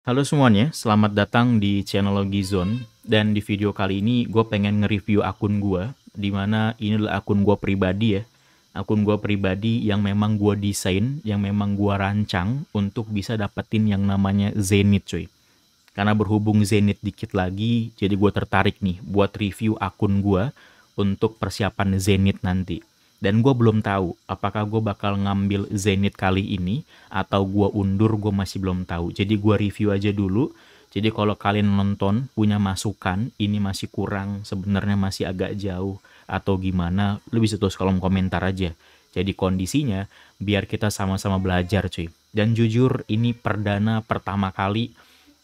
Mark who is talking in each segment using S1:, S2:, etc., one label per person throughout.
S1: Halo semuanya, selamat datang di Logi Zone dan di video kali ini gue pengen nge-review akun gue dimana ini adalah akun gue pribadi ya akun gue pribadi yang memang gue desain, yang memang gue rancang untuk bisa dapetin yang namanya Zenith cuy karena berhubung Zenith dikit lagi jadi gue tertarik nih buat review akun gue untuk persiapan Zenith nanti dan gue belum tahu apakah gue bakal ngambil Zenith kali ini atau gue undur gue masih belum tahu jadi gue review aja dulu jadi kalau kalian nonton punya masukan ini masih kurang sebenarnya masih agak jauh atau gimana lu bisa tulis kolom komentar aja jadi kondisinya biar kita sama-sama belajar cuy dan jujur ini perdana pertama kali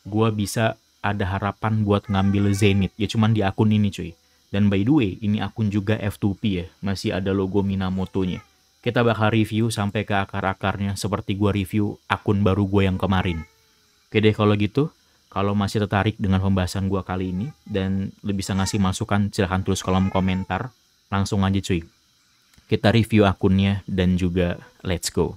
S1: gue bisa ada harapan buat ngambil Zenith ya cuman di akun ini cuy dan by the way, ini akun juga F2P ya, masih ada logo Minamoto-nya. Kita bakal review sampai ke akar-akarnya seperti gue review akun baru gue yang kemarin. Oke deh kalau gitu, kalau masih tertarik dengan pembahasan gue kali ini dan lebih bisa ngasih masukan silahkan tulis kolom komentar. Langsung aja cuy, kita review akunnya dan juga let's go.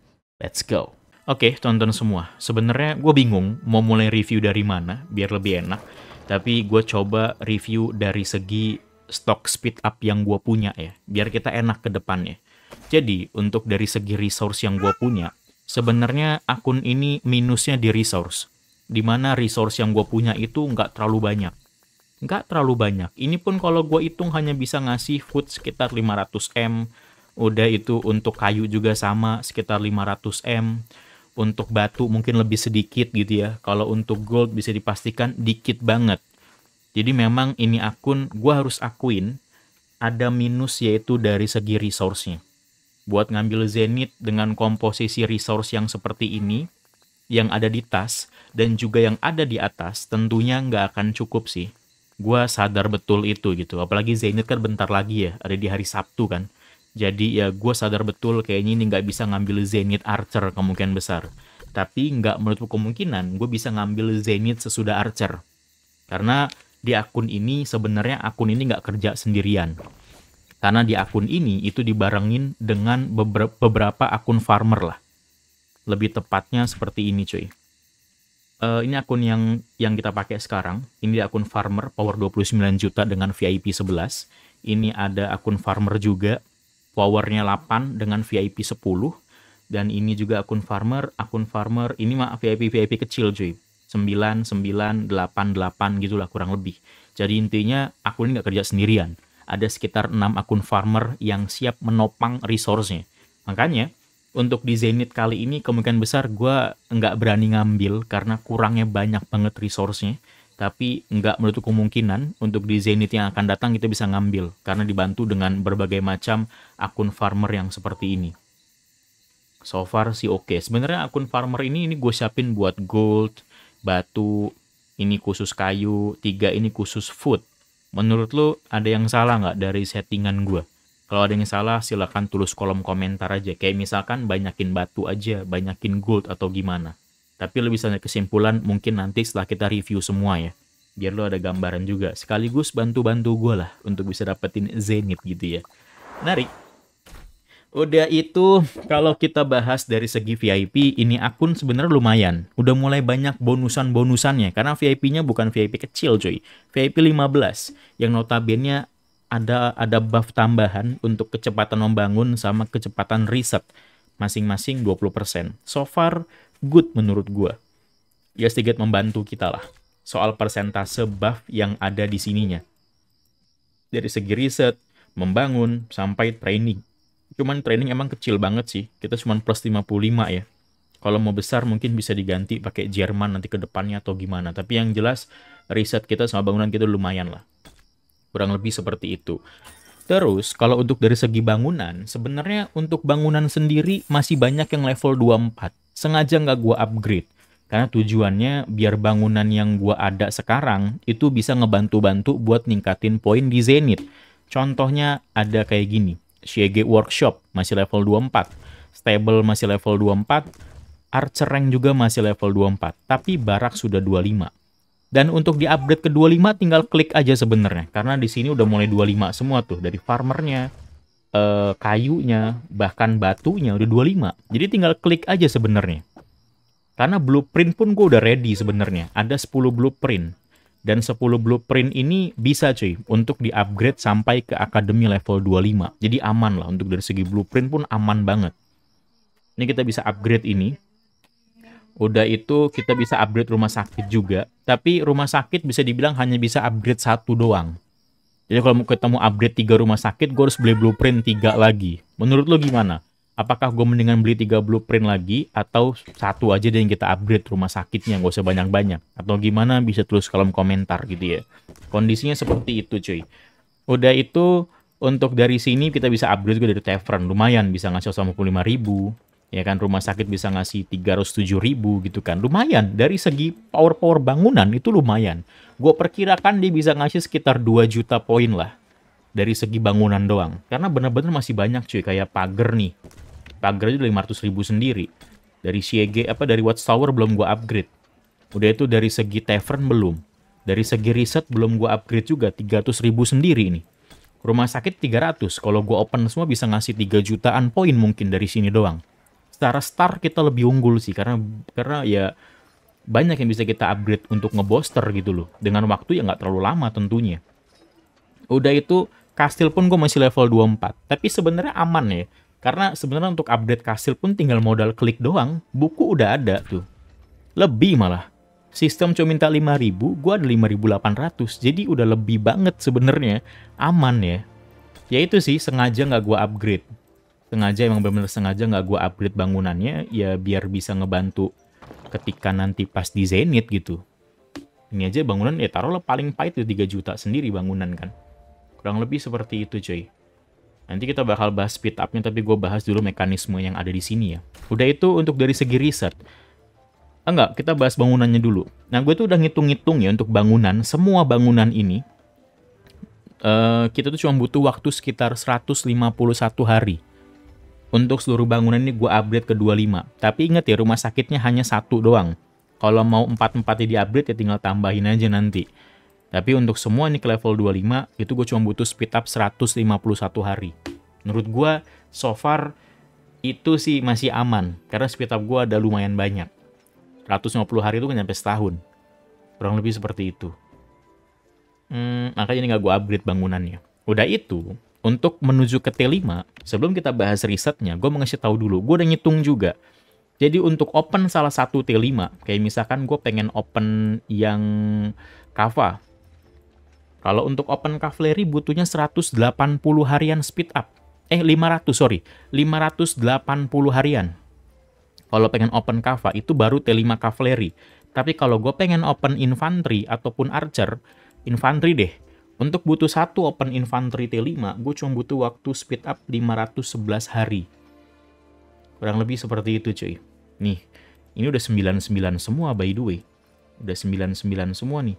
S1: Let's go. Oke, okay, tonton semua. Sebenarnya gue bingung mau mulai review dari mana biar lebih enak. Tapi gue coba review dari segi stock speed up yang gue punya ya. Biar kita enak ke depannya. Jadi, untuk dari segi resource yang gue punya, sebenarnya akun ini minusnya di resource. Dimana resource yang gue punya itu nggak terlalu banyak. Nggak terlalu banyak. Ini pun kalau gue hitung hanya bisa ngasih food sekitar 500M, Udah itu untuk kayu juga sama sekitar 500 M. Untuk batu mungkin lebih sedikit gitu ya. Kalau untuk gold bisa dipastikan dikit banget. Jadi memang ini akun gue harus akuin ada minus yaitu dari segi resource-nya. Buat ngambil Zenith dengan komposisi resource yang seperti ini, yang ada di tas dan juga yang ada di atas tentunya nggak akan cukup sih. gue sadar betul itu gitu. Apalagi Zenith kan bentar lagi ya, ada di hari Sabtu kan. Jadi ya gue sadar betul kayaknya ini nggak bisa ngambil Zenith Archer kemungkinan besar. Tapi nggak menutup kemungkinan gue bisa ngambil Zenith sesudah Archer. Karena di akun ini sebenarnya akun ini nggak kerja sendirian. Karena di akun ini itu dibarengin dengan beberapa akun farmer lah. Lebih tepatnya seperti ini cuy. Uh, ini akun yang yang kita pakai sekarang. Ini akun farmer power 29 juta dengan VIP 11. Ini ada akun farmer juga powernya 8 dengan VIP 10 dan ini juga akun farmer akun farmer ini mah VIP VIP kecil cuy 9 9 8 8 gitulah kurang lebih jadi intinya akun ini nggak kerja sendirian ada sekitar 6 akun farmer yang siap menopang resource-nya makanya untuk di Zenith kali ini kemungkinan besar gue nggak berani ngambil karena kurangnya banyak banget resource-nya tapi nggak menutup kemungkinan untuk di Zenith yang akan datang kita bisa ngambil karena dibantu dengan berbagai macam akun farmer yang seperti ini. So far sih oke. Okay. Sebenarnya akun farmer ini ini gue siapin buat gold, batu, ini khusus kayu, tiga ini khusus food. Menurut lo ada yang salah nggak dari settingan gue? Kalau ada yang salah silahkan tulis kolom komentar aja. Kayak misalkan banyakin batu aja, banyakin gold atau gimana. Tapi lebih bisa kesimpulan mungkin nanti setelah kita review semua ya. Biar lo ada gambaran juga. Sekaligus bantu-bantu gue lah untuk bisa dapetin Zenith gitu ya. Nari. Udah itu kalau kita bahas dari segi VIP ini akun sebenarnya lumayan. Udah mulai banyak bonusan-bonusannya karena VIP-nya bukan VIP kecil, cuy. VIP 15 yang notabene ada ada buff tambahan untuk kecepatan membangun sama kecepatan riset masing-masing 20%. So far good menurut gue. Ya sedikit membantu kita lah soal persentase buff yang ada di sininya. Dari segi riset, membangun, sampai training. Cuman training emang kecil banget sih. Kita cuma plus 55 ya. Kalau mau besar mungkin bisa diganti pakai Jerman nanti ke depannya atau gimana. Tapi yang jelas riset kita sama bangunan kita lumayan lah. Kurang lebih seperti itu. Terus, kalau untuk dari segi bangunan, sebenarnya untuk bangunan sendiri masih banyak yang level 24 sengaja nggak gue upgrade. Karena tujuannya biar bangunan yang gue ada sekarang itu bisa ngebantu-bantu buat ningkatin poin di Zenith. Contohnya ada kayak gini, CG Workshop masih level 24, Stable masih level 24, Archer Rank juga masih level 24, tapi Barak sudah 25. Dan untuk di upgrade ke 25 tinggal klik aja sebenarnya karena di sini udah mulai 25 semua tuh dari farmernya, uh, kayunya, bahkan batunya udah 25. Jadi tinggal klik aja sebenarnya. Karena blueprint pun gue udah ready sebenarnya. Ada 10 blueprint. Dan 10 blueprint ini bisa cuy untuk di-upgrade sampai ke akademi level 25. Jadi aman lah untuk dari segi blueprint pun aman banget. Ini kita bisa upgrade ini. Udah itu kita bisa upgrade rumah sakit juga. Tapi rumah sakit bisa dibilang hanya bisa upgrade satu doang. Jadi kalau mau ketemu upgrade tiga rumah sakit, gue harus beli blueprint tiga lagi. Menurut lo gimana? Apakah gue mendingan beli tiga blueprint lagi atau satu aja deh yang kita upgrade rumah sakitnya gue usah banyak-banyak atau gimana bisa tulis kolom komentar gitu ya. Kondisinya seperti itu cuy. Udah itu untuk dari sini kita bisa upgrade juga dari Tavern lumayan bisa ngasih 85 ribu ya kan rumah sakit bisa ngasih 307 ribu gitu kan lumayan dari segi power power bangunan itu lumayan gue perkirakan dia bisa ngasih sekitar 2 juta poin lah dari segi bangunan doang karena bener-bener masih banyak cuy kayak pagar nih pagar itu ratus ribu sendiri dari CG apa dari Watchtower belum gue upgrade udah itu dari segi tavern belum dari segi riset belum gue upgrade juga 300 ribu sendiri ini. rumah sakit 300 kalau gue open semua bisa ngasih 3 jutaan poin mungkin dari sini doang secara star kita lebih unggul sih karena karena ya banyak yang bisa kita upgrade untuk ngeboster gitu loh dengan waktu yang nggak terlalu lama tentunya udah itu kastil pun gue masih level 24 tapi sebenarnya aman ya karena sebenarnya untuk update kastil pun tinggal modal klik doang buku udah ada tuh lebih malah sistem cuma minta 5000 gue ada 5800 jadi udah lebih banget sebenarnya aman ya ya itu sih sengaja nggak gue upgrade sengaja emang bener-bener sengaja nggak gue upgrade bangunannya ya biar bisa ngebantu ketika nanti pas di Zenith gitu ini aja bangunan ya taruhlah paling pahit ya tuh 3 juta sendiri bangunan kan kurang lebih seperti itu cuy nanti kita bakal bahas speed upnya tapi gue bahas dulu mekanisme yang ada di sini ya udah itu untuk dari segi riset enggak ah, kita bahas bangunannya dulu nah gue tuh udah ngitung-ngitung ya untuk bangunan semua bangunan ini uh, kita tuh cuma butuh waktu sekitar 151 hari untuk seluruh bangunan ini gue upgrade ke 25. Tapi inget ya, rumah sakitnya hanya satu doang. Kalau mau empat-empatnya di-upgrade ya tinggal tambahin aja nanti. Tapi untuk semua ini ke level 25, itu gue cuma butuh speed up 151 hari. Menurut gue, so far itu sih masih aman. Karena speed up gue ada lumayan banyak. 150 hari itu kan sampai setahun. Kurang lebih seperti itu. Hmm, makanya ini gak gue upgrade bangunannya. Udah itu, untuk menuju ke T5, sebelum kita bahas risetnya, gue mau ngasih tahu dulu, gue udah ngitung juga. Jadi untuk open salah satu T5, kayak misalkan gue pengen open yang Kava. Kalau untuk open Cavalry butuhnya 180 harian speed up. Eh, 500, sorry. 580 harian. Kalau pengen open Kava, itu baru T5 Cavalry. Tapi kalau gue pengen open Infantry ataupun Archer, Infantry deh untuk butuh satu open infantry T5, gue cuma butuh waktu speed up 511 hari. Kurang lebih seperti itu cuy. Nih, ini udah 99 semua by the way. Udah 99 semua nih.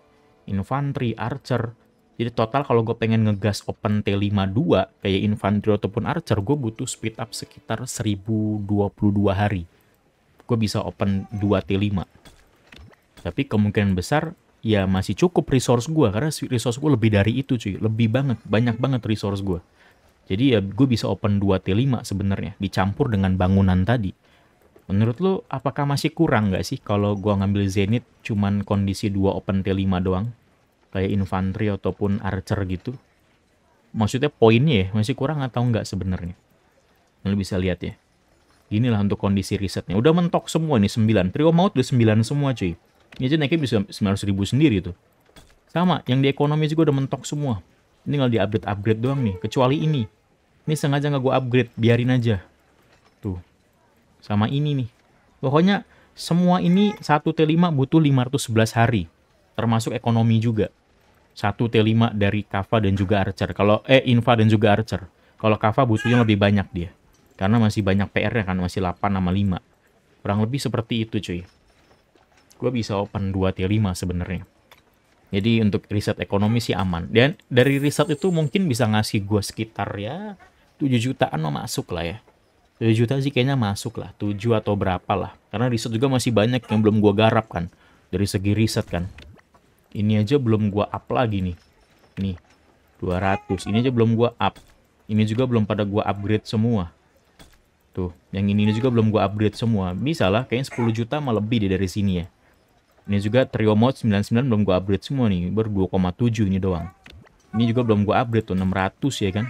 S1: Infantry, Archer. Jadi total kalau gue pengen ngegas open t 5 dua kayak infantry ataupun archer, gue butuh speed up sekitar 1022 hari. Gue bisa open 2 T5. Tapi kemungkinan besar ya masih cukup resource gue karena resource gue lebih dari itu cuy lebih banget banyak banget resource gue jadi ya gue bisa open 2 T5 sebenarnya dicampur dengan bangunan tadi menurut lo apakah masih kurang gak sih kalau gue ngambil Zenith cuman kondisi 2 open T5 doang kayak infanteri ataupun archer gitu maksudnya poinnya ya masih kurang atau enggak sebenarnya lo bisa lihat ya inilah untuk kondisi risetnya udah mentok semua nih 9 trio maut udah 9 semua cuy ini ya, aja naiknya bisa 900 ribu sendiri tuh. Sama, yang di ekonomi juga udah mentok semua. Ini tinggal di upgrade-upgrade doang nih, kecuali ini. Ini sengaja nggak gue upgrade, biarin aja. Tuh. Sama ini nih. Pokoknya semua ini 1T5 butuh 511 hari. Termasuk ekonomi juga. 1T5 dari Kava dan juga Archer. Kalau eh Infa dan juga Archer. Kalau Kava butuhnya lebih banyak dia. Karena masih banyak PR-nya kan, masih 8 sama 5. Kurang lebih seperti itu cuy gue bisa open 2 t 5 sebenarnya. Jadi untuk riset ekonomi sih aman. Dan dari riset itu mungkin bisa ngasih gue sekitar ya 7 jutaan mau masuk lah ya. 7 juta sih kayaknya masuk lah. 7 atau berapa lah. Karena riset juga masih banyak yang belum gue garap kan. Dari segi riset kan. Ini aja belum gue up lagi nih. Nih. 200. Ini aja belum gue up. Ini juga belum pada gue upgrade semua. Tuh. Yang ini juga belum gue upgrade semua. Bisa lah. Kayaknya 10 juta malah lebih deh dari sini ya. Ini juga trio mode 99 belum gue upgrade semua nih. Baru 2,7 ini doang. Ini juga belum gua upgrade tuh 600 ya kan.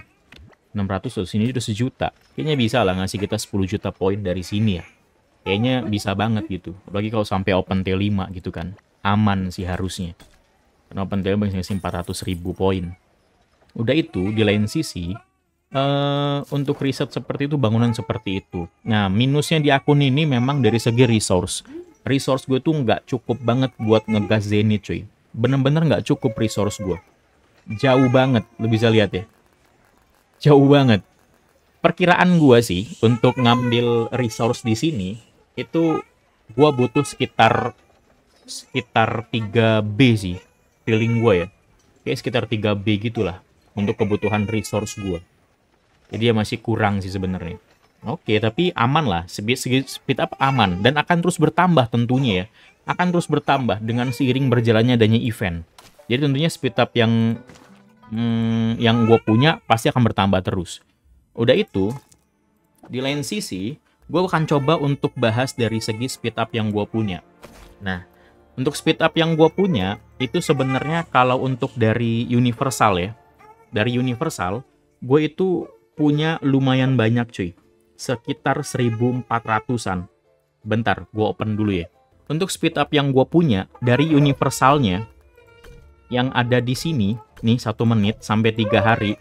S1: 600 terus ini udah sejuta. Kayaknya bisa lah ngasih kita 10 juta poin dari sini ya. Kayaknya bisa banget gitu. Apalagi kalau sampai open T5 gitu kan. Aman sih harusnya. Karena open T5 ngasih 400 ribu poin. Udah itu, di lain sisi, Uh, untuk riset seperti itu, bangunan seperti itu. Nah, minusnya di akun ini memang dari segi resource resource gue tuh nggak cukup banget buat ngegas Zenit cuy. Bener-bener nggak -bener cukup resource gue. Jauh banget, lo bisa lihat ya. Jauh banget. Perkiraan gue sih untuk ngambil resource di sini itu gue butuh sekitar sekitar 3B sih. Feeling gue ya. Kayak sekitar 3B gitulah untuk kebutuhan resource gue. Jadi ya masih kurang sih sebenarnya. Oke, tapi aman lah. Speed, speed up aman dan akan terus bertambah tentunya ya. Akan terus bertambah dengan seiring berjalannya adanya event. Jadi tentunya speed up yang hmm, yang gue punya pasti akan bertambah terus. Udah itu, di lain sisi, gue akan coba untuk bahas dari segi speed up yang gue punya. Nah, untuk speed up yang gue punya, itu sebenarnya kalau untuk dari Universal ya. Dari Universal, gue itu punya lumayan banyak cuy sekitar 1400-an. Bentar, gue open dulu ya. Untuk speed up yang gue punya, dari universalnya, yang ada di sini, nih satu menit sampai tiga hari,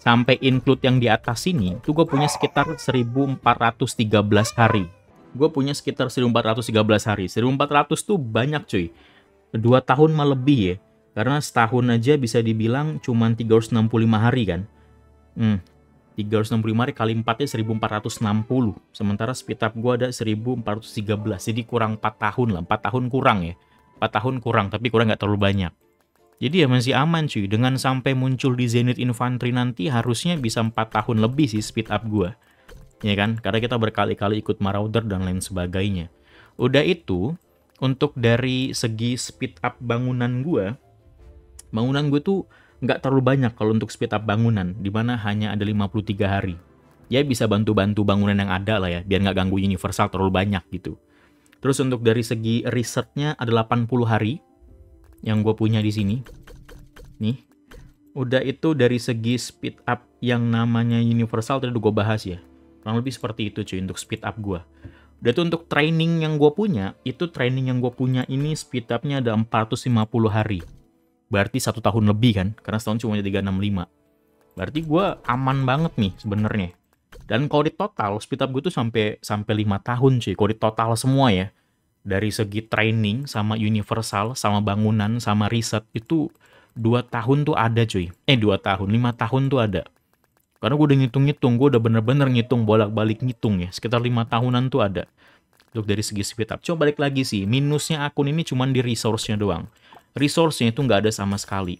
S1: sampai include yang di atas sini, itu gue punya sekitar 1413 hari. Gue punya sekitar 1413 hari. 1400 tuh banyak cuy. Dua tahun lebih ya. Karena setahun aja bisa dibilang cuma 365 hari kan. Hmm, 365 kali 4 nya 1460 sementara speed up gue ada 1413 jadi kurang 4 tahun lah 4 tahun kurang ya 4 tahun kurang tapi kurang nggak terlalu banyak jadi ya masih aman cuy dengan sampai muncul di Zenith Infantry nanti harusnya bisa 4 tahun lebih sih speed up gue ya kan karena kita berkali-kali ikut Marauder dan lain sebagainya udah itu untuk dari segi speed up bangunan gue bangunan gue tuh nggak terlalu banyak kalau untuk speed up bangunan, di mana hanya ada 53 hari. Ya bisa bantu-bantu bangunan yang ada lah ya, biar nggak ganggu universal terlalu banyak gitu. Terus untuk dari segi risetnya ada 80 hari yang gue punya di sini. Nih, udah itu dari segi speed up yang namanya universal tadi gue bahas ya. Kurang lebih seperti itu cuy untuk speed up gue. Udah itu untuk training yang gue punya, itu training yang gue punya ini speed upnya ada 450 hari berarti satu tahun lebih kan karena setahun cuma 365 berarti gue aman banget nih sebenarnya dan kalau di total speed up gue tuh sampai sampai lima tahun cuy kalau di total semua ya dari segi training sama universal sama bangunan sama riset itu dua tahun tuh ada cuy eh dua tahun lima tahun tuh ada karena gue udah ngitung-ngitung gue udah bener-bener ngitung bolak-balik ngitung ya sekitar lima tahunan tuh ada untuk dari segi speed up. Coba balik lagi sih, minusnya akun ini cuma di resource-nya doang resource-nya itu nggak ada sama sekali.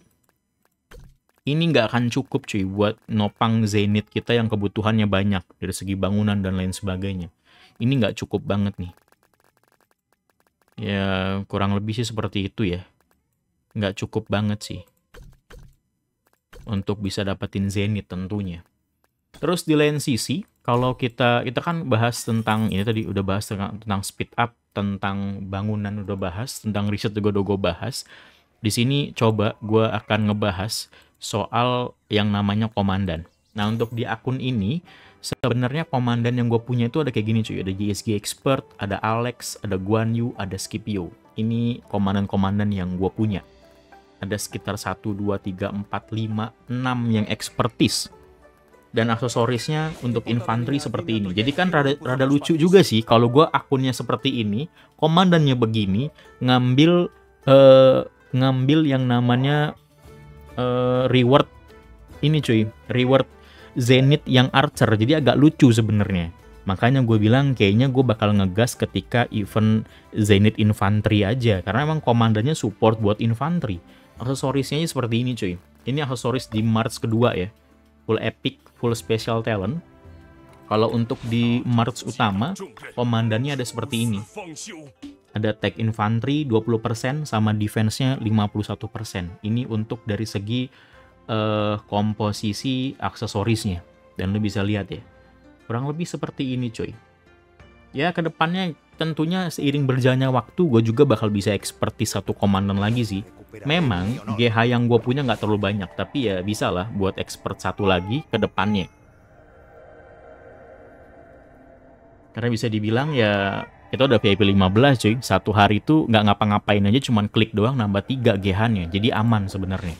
S1: Ini nggak akan cukup cuy buat nopang zenith kita yang kebutuhannya banyak dari segi bangunan dan lain sebagainya. Ini nggak cukup banget nih. Ya kurang lebih sih seperti itu ya. Nggak cukup banget sih. Untuk bisa dapetin zenith tentunya. Terus di lain sisi, kalau kita kita kan bahas tentang ini ya tadi udah bahas tentang, tentang speed up tentang bangunan udah bahas, tentang riset juga udah gue bahas. Di sini coba gue akan ngebahas soal yang namanya komandan. Nah untuk di akun ini sebenarnya komandan yang gue punya itu ada kayak gini cuy. Ada GSG Expert, ada Alex, ada Guan Yu, ada Scipio. Ini komandan-komandan yang gue punya. Ada sekitar 1, 2, 3, 4, 5, 6 yang expertise dan aksesorisnya untuk infanteri seperti ini. Jadi kan rada, gitu. rada lucu juga sih kalau gue akunnya seperti ini, komandannya begini, ngambil uh, ngambil yang namanya uh, reward ini cuy, reward Zenith yang Archer. Jadi agak lucu sebenarnya. Makanya gue bilang kayaknya gue bakal ngegas ketika event Zenith infanteri aja. Karena emang komandannya support buat infanteri. Aksesorisnya seperti ini cuy. Ini aksesoris di March kedua ya. Full epic full special talent. Kalau untuk di March utama, komandannya ada seperti ini. Ada tag infantry 20% sama defense-nya 51%. Ini untuk dari segi uh, komposisi aksesorisnya. Dan lu bisa lihat ya. Kurang lebih seperti ini cuy. Ya kedepannya tentunya seiring berjalannya waktu gue juga bakal bisa expertise satu komandan lagi sih. Memang GH yang gue punya nggak terlalu banyak, tapi ya bisa lah buat expert satu lagi ke depannya. Karena bisa dibilang ya itu udah VIP 15 cuy, satu hari itu nggak ngapa-ngapain aja cuman klik doang nambah 3 GH-nya, jadi aman sebenarnya.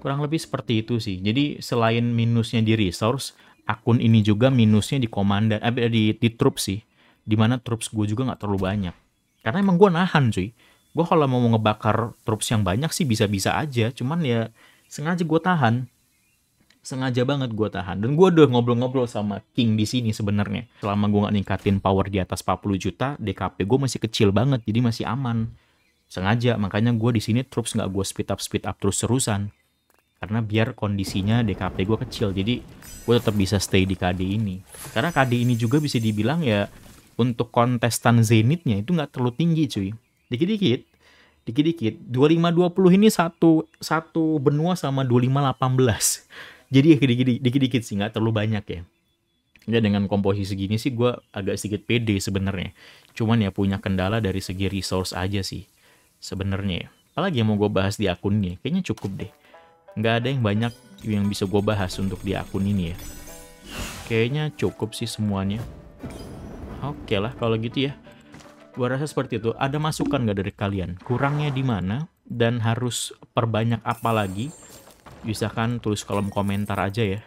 S1: Kurang lebih seperti itu sih, jadi selain minusnya di resource, akun ini juga minusnya di komandan, eh, di, di troop sih dimana troops gue juga nggak terlalu banyak karena emang gue nahan cuy gue kalau mau ngebakar troops yang banyak sih bisa-bisa aja cuman ya sengaja gue tahan sengaja banget gue tahan dan gue udah ngobrol-ngobrol sama King di sini sebenarnya selama gue nggak ningkatin power di atas 40 juta DKP gue masih kecil banget jadi masih aman sengaja makanya gue di sini troops nggak gue speed up speed up terus serusan karena biar kondisinya DKP gue kecil jadi gue tetap bisa stay di KD ini karena KD ini juga bisa dibilang ya untuk kontestan Zenitnya itu nggak terlalu tinggi cuy. Dikit-dikit, dikit-dikit. 2520 ini satu satu benua sama 2518. Jadi ya dikit-dikit dikit-dikit sih nggak terlalu banyak ya. Ya dengan komposisi gini sih gue agak sedikit pede sebenarnya. Cuman ya punya kendala dari segi resource aja sih sebenarnya. Apalagi yang mau gue bahas di akun ini, kayaknya cukup deh. Nggak ada yang banyak yang bisa gue bahas untuk di akun ini ya. Kayaknya cukup sih semuanya. Oke okay lah kalau gitu ya. Gua rasa seperti itu. Ada masukan nggak dari kalian? Kurangnya di mana dan harus perbanyak apa lagi? Misalkan tulis kolom komentar aja ya.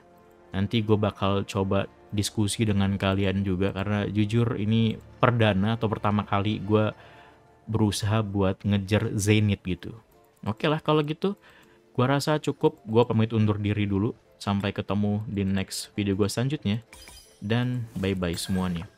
S1: Nanti gue bakal coba diskusi dengan kalian juga karena jujur ini perdana atau pertama kali gue berusaha buat ngejar zenith gitu. Oke okay lah kalau gitu, gua rasa cukup gue pamit undur diri dulu. Sampai ketemu di next video gue selanjutnya. Dan bye-bye semuanya.